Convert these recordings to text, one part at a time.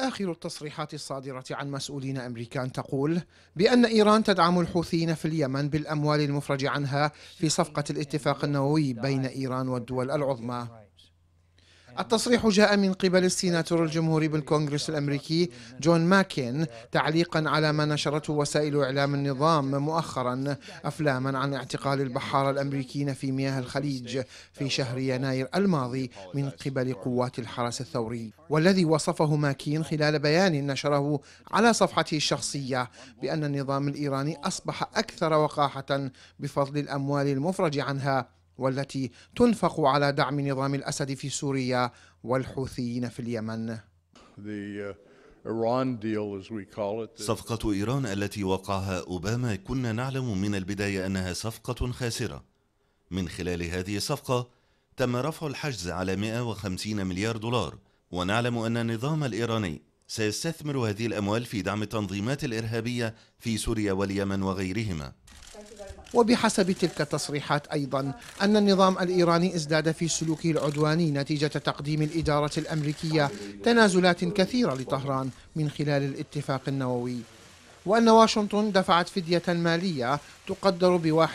آخر التصريحات الصادرة عن مسؤولين أمريكان تقول بأن إيران تدعم الحوثيين في اليمن بالأموال المفرج عنها في صفقة الاتفاق النووي بين إيران والدول العظمى التصريح جاء من قبل السيناتور الجمهوري بالكونغرس الأمريكي جون ماكين تعليقا على ما نشرته وسائل إعلام النظام مؤخرا أفلاما عن اعتقال البحارة الأمريكيين في مياه الخليج في شهر يناير الماضي من قبل قوات الحرس الثوري والذي وصفه ماكين خلال بيان نشره على صفحته الشخصية بأن النظام الإيراني أصبح أكثر وقاحة بفضل الأموال المفرج عنها والتي تنفق على دعم نظام الأسد في سوريا والحوثيين في اليمن uh, صفقة إيران التي وقعها أوباما كنا نعلم من البداية أنها صفقة خاسرة من خلال هذه الصفقة تم رفع الحجز على 150 مليار دولار ونعلم أن النظام الإيراني سيستثمر هذه الأموال في دعم التنظيمات الإرهابية في سوريا واليمن وغيرهما وبحسب تلك التصريحات أيضا أن النظام الإيراني ازداد في سلوكه العدواني نتيجة تقديم الإدارة الأمريكية تنازلات كثيرة لطهران من خلال الاتفاق النووي وأن واشنطن دفعت فدية مالية تقدر ب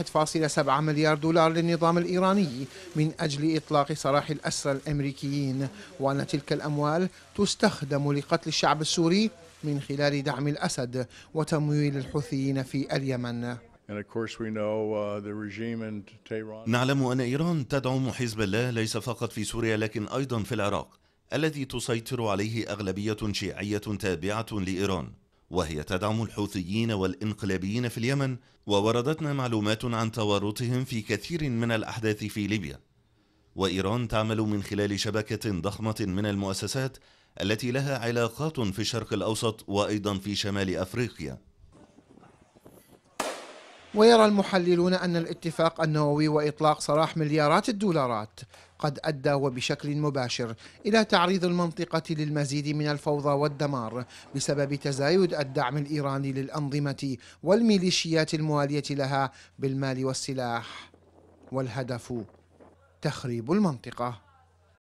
1.7 مليار دولار للنظام الإيراني من أجل إطلاق سراح الأسرى الأمريكيين وأن تلك الأموال تستخدم لقتل الشعب السوري من خلال دعم الأسد وتمويل الحوثيين في اليمن Uh, نعلم أن إيران تدعم حزب الله ليس فقط في سوريا لكن أيضا في العراق الذي تسيطر عليه أغلبية شيعية تابعة لإيران وهي تدعم الحوثيين والإنقلابيين في اليمن ووردتنا معلومات عن تورطهم في كثير من الأحداث في ليبيا وإيران تعمل من خلال شبكة ضخمة من المؤسسات التي لها علاقات في الشرق الأوسط وأيضا في شمال أفريقيا ويرى المحللون أن الاتفاق النووي وإطلاق سراح مليارات الدولارات قد أدى وبشكل مباشر إلى تعريض المنطقة للمزيد من الفوضى والدمار بسبب تزايد الدعم الإيراني للأنظمة والميليشيات الموالية لها بالمال والسلاح والهدف تخريب المنطقة